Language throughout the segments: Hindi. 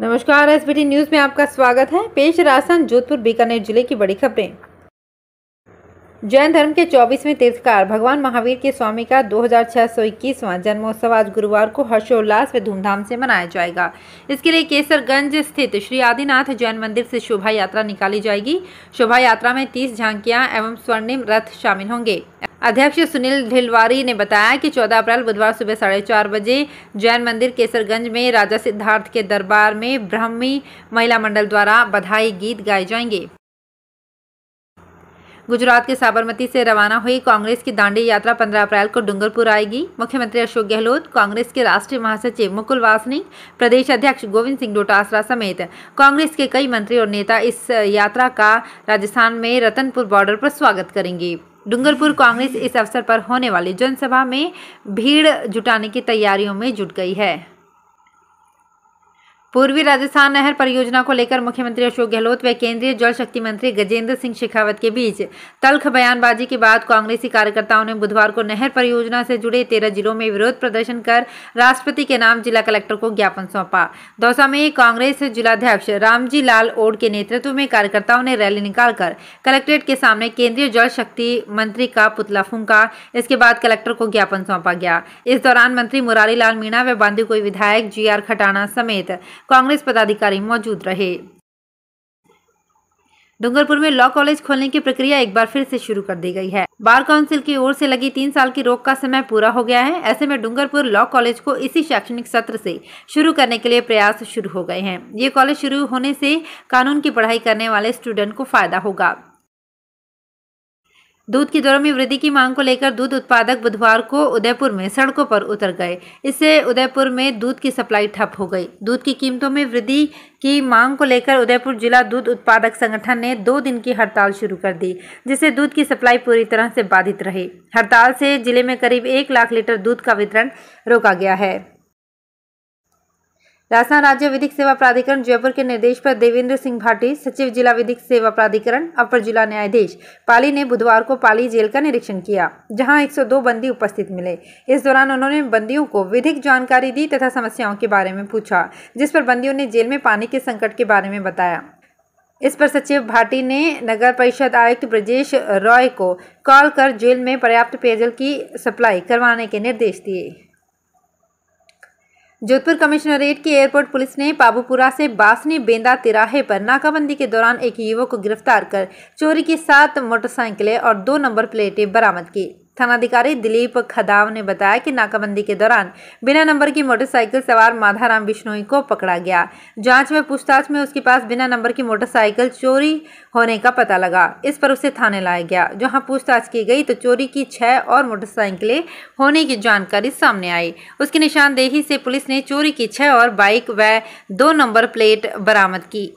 नमस्कार एस न्यूज़ में आपका स्वागत है पेश राशन जोधपुर बीकानेर जिले की बड़ी खबरें जैन धर्म के 24वें तीर्थकार भगवान महावीर के स्वामी का 2621वां जन्मोत्सव आज गुरुवार को हर्षोल्लास व धूमधाम से मनाया जाएगा इसके लिए केसरगंज स्थित श्री आदिनाथ जैन मंदिर से शोभा यात्रा निकाली जाएगी शोभा यात्रा में 30 झांकियां एवं स्वर्णिम रथ शामिल होंगे अध्यक्ष सुनील ढिलवारी ने बताया कि 14 अप्रैल बुधवार सुबह साढ़े चार बजे जैन मंदिर केसरगंज में राजा सिद्धार्थ के दरबार में ब्राह्मी महिला मंडल द्वारा बधाई गीत गाए जाएंगे गुजरात के साबरमती से रवाना हुई कांग्रेस की दांडी यात्रा 15 अप्रैल को डूंगरपुर आएगी मुख्यमंत्री अशोक गहलोत कांग्रेस के राष्ट्रीय महासचिव मुकुल वासनिक प्रदेश अध्यक्ष गोविंद सिंह डोटासरा समेत कांग्रेस के कई मंत्री और नेता इस यात्रा का राजस्थान में रतनपुर बॉर्डर पर स्वागत करेंगे डूंगरपुर कांग्रेस इस अवसर पर होने वाली जनसभा में भीड़ जुटाने की तैयारियों में जुट गई है पूर्वी राजस्थान नहर परियोजना को लेकर मुख्यमंत्री अशोक गहलोत व केंद्रीय जल शक्ति मंत्री गजेंद्र सिंह शेखावत के बीच तल्ख बयानबाजी के बाद कांग्रेसी कार्यकर्ताओं ने बुधवार को नहर परियोजना से जुड़े तेरह जिलों में विरोध प्रदर्शन कर राष्ट्रपति के नाम जिला कलेक्टर को ज्ञापन सौंपा दौसा में कांग्रेस जिलाध्यक्ष रामजी लाल ओड के नेतृत्व में कार्यकर्ताओं ने रैली निकालकर कलेक्ट्रेट के सामने केंद्रीय जल शक्ति मंत्री का पुतला फूंका इसके बाद कलेक्टर को ज्ञापन सौंपा गया इस दौरान मंत्री मुरारी लाल मीणा व कोई विधायक जी आर खटाना समेत कांग्रेस पदाधिकारी मौजूद रहे डूंगरपुर में लॉ कॉलेज खोलने की प्रक्रिया एक बार फिर से शुरू कर दी गई है बार काउंसिल की ओर से लगी तीन साल की रोक का समय पूरा हो गया है ऐसे में डूंगरपुर लॉ कॉलेज को इसी शैक्षणिक सत्र से शुरू करने के लिए प्रयास शुरू हो गए हैं ये कॉलेज शुरू होने से कानून की पढ़ाई करने वाले स्टूडेंट को फायदा होगा दूध की दरों में वृद्धि की मांग को लेकर दूध उत्पादक बुधवार को उदयपुर में सड़कों पर उतर गए इससे उदयपुर में दूध की सप्लाई ठप हो गई दूध की कीमतों में वृद्धि की मांग को लेकर उदयपुर जिला दूध उत्पादक संगठन ने दो दिन की हड़ताल शुरू कर दी जिससे दूध की सप्लाई पूरी तरह से बाधित रही हड़ताल से जिले में करीब एक लाख लीटर दूध का वितरण रोका गया है राजस्थान राज्य विधिक सेवा प्राधिकरण जयपुर के निर्देश पर देवेंद्र सिंह भाटी सचिव जिला विधिक सेवा प्राधिकरण अपर जिला न्यायाधीश पाली ने बुधवार को पाली जेल का निरीक्षण किया जहां 102 बंदी उपस्थित मिले इस दौरान उन्होंने बंदियों को विधिक जानकारी दी तथा समस्याओं के बारे में पूछा जिस पर बंदियों ने जेल में पानी के संकट के बारे में बताया इस पर सचिव भाटी ने नगर परिषद आयुक्त ब्रजेश रॉय को कॉल कर जेल में पर्याप्त पेयजल की सप्लाई करवाने के निर्देश दिए जोधपुर कमिश्नरेट की एयरपोर्ट पुलिस ने बाबूपुरा से बासनी बेंदा तिराहे पर नाकाबंदी के दौरान एक युवक को गिरफ्तार कर चोरी के सात मोटरसाइकिलें और दो नंबर प्लेटें बरामद की थानाधिकारी दिलीप खदाव ने बताया कि नाकाबंदी के दौरान बिना नंबर की मोटरसाइकिल सवार माधाराम बिश्नोई को पकड़ा गया जांच में पूछताछ में उसके पास बिना नंबर की मोटरसाइकिल चोरी होने का पता लगा इस पर उसे थाने लाया गया जहां पूछताछ की गई तो चोरी की छह और मोटरसाइकिलें होने की जानकारी सामने आई उसकी निशानदेही से पुलिस ने चोरी की छह और बाइक व दो नंबर प्लेट बरामद की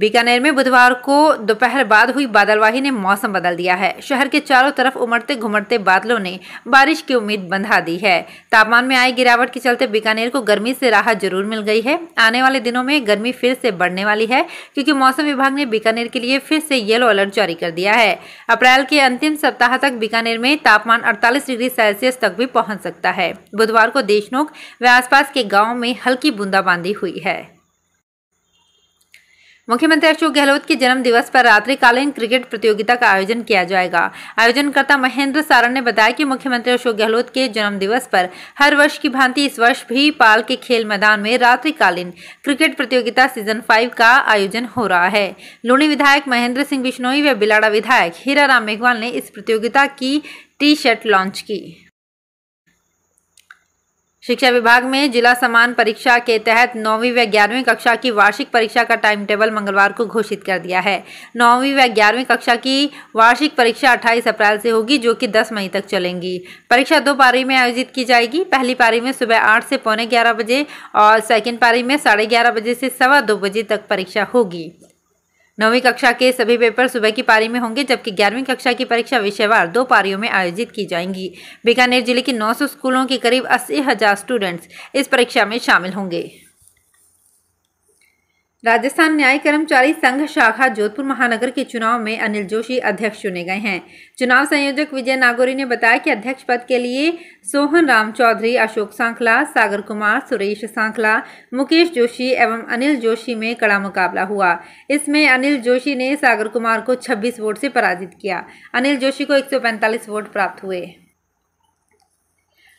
बीकानेर में बुधवार को दोपहर बाद हुई बादलवाही ने मौसम बदल दिया है शहर के चारों तरफ उमड़ते घुमड़ते बादलों ने बारिश की उम्मीद बंधा दी है तापमान में आई गिरावट के चलते बीकानेर को गर्मी से राहत जरूर मिल गई है आने वाले दिनों में गर्मी फिर से बढ़ने वाली है क्योंकि मौसम विभाग ने बीकानेर के लिए फिर से येलो अलर्ट जारी कर दिया है अप्रैल के अंतिम सप्ताह तक बीकानेर में तापमान अड़तालीस डिग्री सेल्सियस तक भी पहुँच सकता है बुधवार को देशनोक व आसपास के गाँव में हल्की बूंदाबांदी हुई है मुख्यमंत्री अशोक गहलोत के जन्म दिवस पर रात्रिकालीन क्रिकेट प्रतियोगिता का आयोजन किया जाएगा आयोजनकर्ता महेंद्र सारण ने बताया कि मुख्यमंत्री अशोक गहलोत के जन्म दिवस पर हर वर्ष की भांति इस वर्ष भी पाल के खेल मैदान में रात्रिकालीन क्रिकेट प्रतियोगिता सीजन फाइव का आयोजन हो रहा है लूणी विधायक महेंद्र सिंह बिश्नोई व बिलाड़ा विधायक हीरा मेघवाल ने इस प्रतियोगिता की टी शर्ट लॉन्च की शिक्षा विभाग में जिला समान परीक्षा के तहत नौवीं व ग्यारहवीं कक्षा की वार्षिक परीक्षा का टाइम टेबल मंगलवार को घोषित कर दिया है नौवीं व ग्यारहवीं कक्षा की वार्षिक परीक्षा 28 अप्रैल से होगी जो कि 10 मई तक चलेंगी परीक्षा दो पारी में आयोजित की जाएगी पहली पारी में सुबह आठ से पौने ग्यारह बजे और सेकेंड पारी में साढ़े बजे से सवा बजे तक परीक्षा होगी नौवीं कक्षा के सभी पेपर सुबह की पारी में होंगे जबकि ग्यारहवीं कक्षा की परीक्षा विषयवार दो पारियों में आयोजित की जाएंगी बीकानेर जिले के 900 स्कूलों के करीब अस्सी हजार स्टूडेंट्स इस परीक्षा में शामिल होंगे राजस्थान न्याय कर्मचारी संघ शाखा जोधपुर महानगर के चुनाव में अनिल जोशी अध्यक्ष चुने गए हैं चुनाव संयोजक विजय नागौरी ने बताया कि अध्यक्ष पद के लिए सोहन राम चौधरी अशोक सांखला सागर कुमार सुरेश सांखला मुकेश जोशी एवं अनिल जोशी में कड़ा मुकाबला हुआ इसमें अनिल जोशी ने सागर कुमार को छब्बीस वोट से पराजित किया अनिल जोशी को एक वोट प्राप्त हुए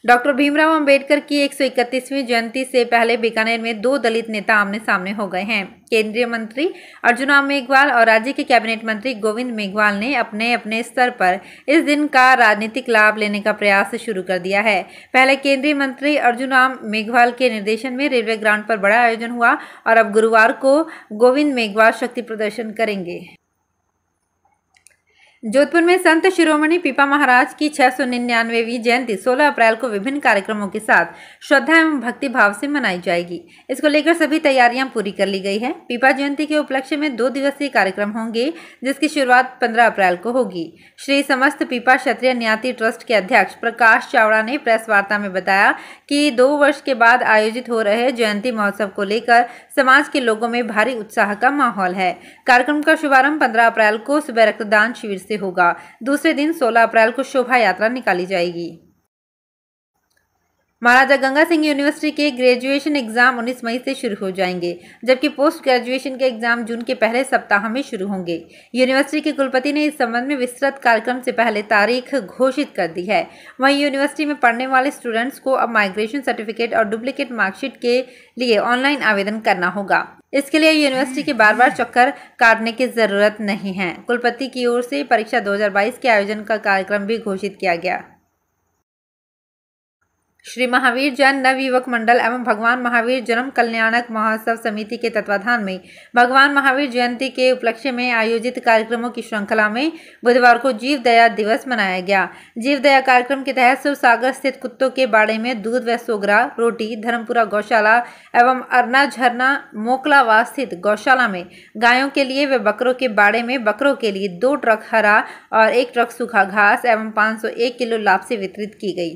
डॉक्टर भीमराव अंबेडकर की एक जयंती से पहले बीकानेर में दो दलित नेता आमने सामने हो गए हैं केंद्रीय मंत्री अर्जुन राम मेघवाल और राज्य के कैबिनेट मंत्री गोविंद मेघवाल ने अपने अपने स्तर पर इस दिन का राजनीतिक लाभ लेने का प्रयास शुरू कर दिया है पहले केंद्रीय मंत्री अर्जुन राम मेघवाल के निर्देशन में रेलवे ग्राउंड पर बड़ा आयोजन हुआ और अब गुरुवार को गोविंद मेघवाल शक्ति प्रदर्शन करेंगे जोधपुर में संत शिरोमणि पीपा महाराज की छह सौ निन्यानवेवीं जयंती 16 अप्रैल को विभिन्न कार्यक्रमों के साथ श्रद्धा एवं भक्ति भाव से मनाई जाएगी इसको लेकर सभी तैयारियां पूरी कर ली गई है पीपा जयंती के उपलक्ष्य में दो दिवसीय कार्यक्रम होंगे जिसकी शुरुआत 15 अप्रैल को होगी श्री समस्त पीपा क्षत्रिय न्याति ट्रस्ट के अध्यक्ष प्रकाश चावड़ा ने प्रेस वार्ता में बताया कि दो वर्ष के बाद आयोजित हो रहे जयंती महोत्सव को लेकर समाज के लोगों में भारी उत्साह का माहौल है कार्यक्रम का शुभारंभ पंद्रह अप्रैल को सुबह रक्तदान शिविर से से होगा दूसरे दिन सोलह अप्रैल को शोभा यात्रा निकाली जाएगी महाराजा गंगा सिंह यूनिवर्सिटी के ग्रेजुएशन एग्जाम 19 मई से शुरू हो जाएंगे जबकि पोस्ट ग्रेजुएशन के एग्जाम जून के पहले सप्ताह में शुरू होंगे यूनिवर्सिटी के कुलपति ने इस संबंध में विस्तृत कार्यक्रम से पहले तारीख घोषित कर दी है वहीं यूनिवर्सिटी में पढ़ने वाले स्टूडेंट्स को अब माइग्रेशन सर्टिफिकेट और डुप्लीकेट मार्कशीट के लिए ऑनलाइन आवेदन करना होगा इसके लिए यूनिवर्सिटी के बार बार चक्कर काटने की ज़रूरत नहीं है कुलपति की ओर से परीक्षा 2022 के आयोजन का कार्यक्रम भी घोषित किया गया श्री महावीर जैन नव युवक मंडल एवं भगवान महावीर जन्म कल्याणक महोत्सव समिति के तत्वाधान में भगवान महावीर जयंती के उपलक्ष्य में आयोजित कार्यक्रमों की श्रृंखला में बुधवार को जीव दया दिवस मनाया गया जीव दया कार्यक्रम के तहत शिव सागर स्थित कुत्तों के बाड़े में दूध व सोगरा रोटी धर्मपुरा गौशाला एवं अरना झरना मोकलावा स्थित गौशाला में गायों के लिए व बकरों के बाड़े में बकरों के लिए दो ट्रक हरा और एक ट्रक सूखा घास एवं पाँच किलो लाभ से वितरित की गई